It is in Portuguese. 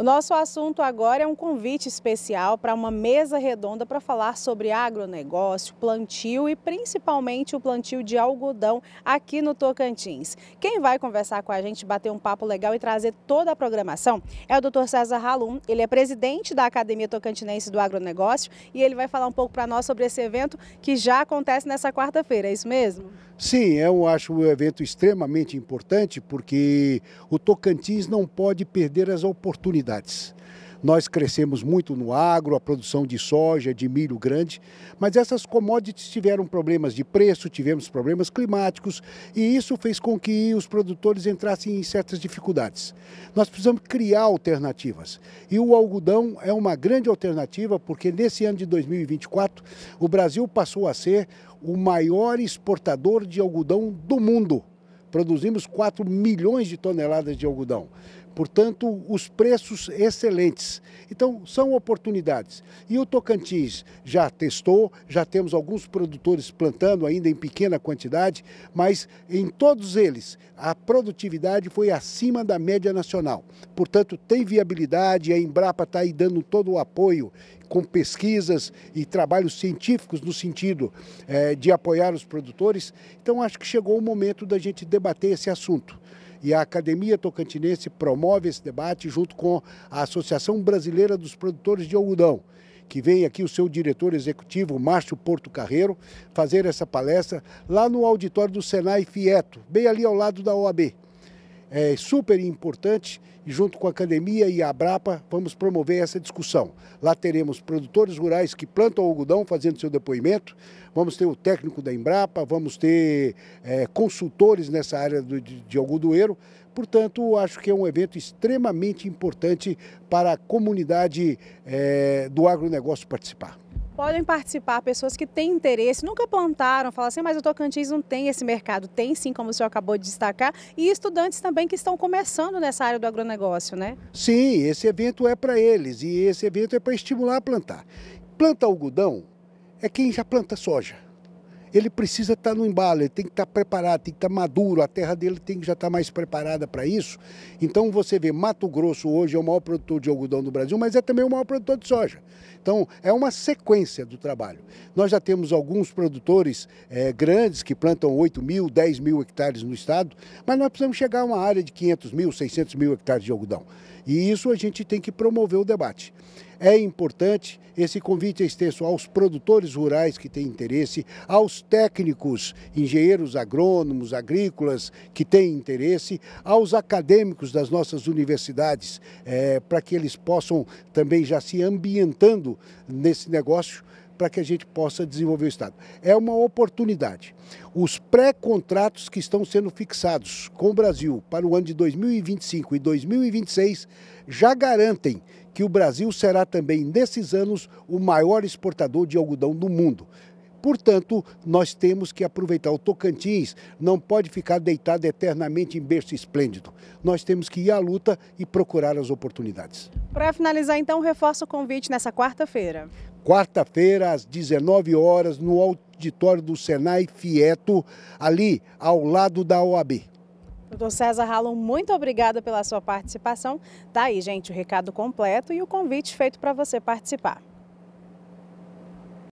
O nosso assunto agora é um convite especial para uma mesa redonda para falar sobre agronegócio, plantio e principalmente o plantio de algodão aqui no Tocantins. Quem vai conversar com a gente, bater um papo legal e trazer toda a programação é o Dr. César Halum. Ele é presidente da Academia Tocantinense do Agronegócio e ele vai falar um pouco para nós sobre esse evento que já acontece nessa quarta-feira, é isso mesmo? Sim, eu acho o evento extremamente importante porque o Tocantins não pode perder as oportunidades nós crescemos muito no agro, a produção de soja, de milho grande, mas essas commodities tiveram problemas de preço, tivemos problemas climáticos e isso fez com que os produtores entrassem em certas dificuldades. Nós precisamos criar alternativas e o algodão é uma grande alternativa porque nesse ano de 2024 o Brasil passou a ser o maior exportador de algodão do mundo. Produzimos 4 milhões de toneladas de algodão. Portanto, os preços excelentes. Então, são oportunidades. E o Tocantins já testou, já temos alguns produtores plantando ainda em pequena quantidade, mas em todos eles a produtividade foi acima da média nacional. Portanto, tem viabilidade, a Embrapa está aí dando todo o apoio com pesquisas e trabalhos científicos no sentido é, de apoiar os produtores. Então, acho que chegou o momento da gente debater esse assunto. E a Academia Tocantinense promove esse debate junto com a Associação Brasileira dos Produtores de Algodão que vem aqui o seu diretor executivo, Márcio Porto Carreiro, fazer essa palestra lá no auditório do Senai Fieto, bem ali ao lado da OAB é super importante e junto com a academia e a Abrapa vamos promover essa discussão. Lá teremos produtores rurais que plantam algodão fazendo seu depoimento, vamos ter o técnico da Embrapa, vamos ter é, consultores nessa área do, de, de algodoeiro. Portanto, acho que é um evento extremamente importante para a comunidade é, do agronegócio participar podem participar pessoas que têm interesse, nunca plantaram, falam assim, mas o Tocantins não tem esse mercado. Tem sim, como o senhor acabou de destacar, e estudantes também que estão começando nessa área do agronegócio, né? Sim, esse evento é para eles e esse evento é para estimular a plantar. Planta algodão é quem já planta soja ele precisa estar tá no embalo, ele tem que estar tá preparado, tem que estar tá maduro, a terra dele tem que já estar mais preparada para isso. Então você vê, Mato Grosso hoje é o maior produtor de algodão do Brasil, mas é também o maior produtor de soja. Então é uma sequência do trabalho. Nós já temos alguns produtores é, grandes que plantam 8 mil, 10 mil hectares no estado, mas nós precisamos chegar a uma área de 500 mil, 600 mil hectares de algodão. E isso a gente tem que promover o debate. É importante esse convite extenso aos produtores rurais que têm interesse, aos técnicos, engenheiros agrônomos, agrícolas que têm interesse, aos acadêmicos das nossas universidades, é, para que eles possam também já se ambientando nesse negócio para que a gente possa desenvolver o Estado. É uma oportunidade. Os pré-contratos que estão sendo fixados com o Brasil para o ano de 2025 e 2026 já garantem que o Brasil será também, nesses anos, o maior exportador de algodão do mundo. Portanto, nós temos que aproveitar. O Tocantins não pode ficar deitado eternamente em berço esplêndido. Nós temos que ir à luta e procurar as oportunidades. Para finalizar, então, reforço o convite nessa quarta-feira. Quarta-feira, às 19 horas, no auditório do Senai Fieto, ali ao lado da OAB. Doutor César Rallo, muito obrigada pela sua participação. Tá aí, gente, o recado completo e o convite feito para você participar.